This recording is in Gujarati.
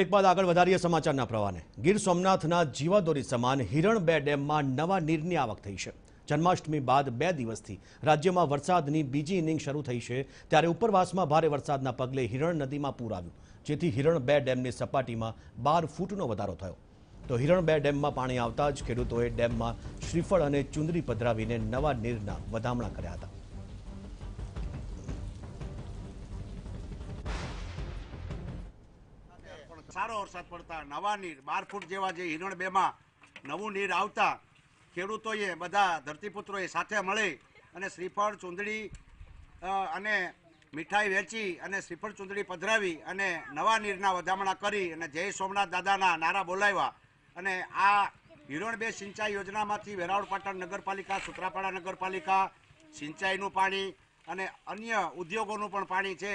એક બાદ આગળ વધારીએ સમાચારના પ્રવાહને ગીર સોમનાથના જીવાદોરી સમાન હિરણ બે ડેમમાં નવા નીરની આવક થઈ છે જન્માષ્ટમી બાદ બે દિવસથી રાજ્યમાં વરસાદની બીજી ઇનિંગ શરૂ થઈ છે ત્યારે ઉપરવાસમાં ભારે વરસાદના પગલે હિરણ નદીમાં પૂર આવ્યું જેથી હિરણ બે ડેમની સપાટીમાં બાર ફૂટનો વધારો થયો તો હિરણ બે ડેમમાં પાણી આવતા જ ખેડૂતોએ ડેમમાં શ્રીફળ અને ચુંદરી પધરાવીને નવા નીરના વધામણા કર્યા હતા સારો વરસાદ પડતા નવા નીર બાર ફૂટ જેવા જે હિરણ બેમાં નવું નીર આવતા ખેડૂતોએ બધા ધરતીપુત્રોએ સાથે મળી અને શ્રીફળ ચૂંદડી અને મીઠાઈ વેચી અને શ્રીફળ ચૂંદડી પધરાવી અને નવા નીરના વધામણા કરી અને જય સોમનાથ દાદાના નારા બોલાવ્યા અને આ હિરણ બે સિંચાઈ યોજનામાંથી વેરાવળ પાટણ નગરપાલિકા સુત્રાપાડા નગરપાલિકા સિંચાઈનું પાણી અને અન્ય ઉદ્યોગોનું પણ પાણી છે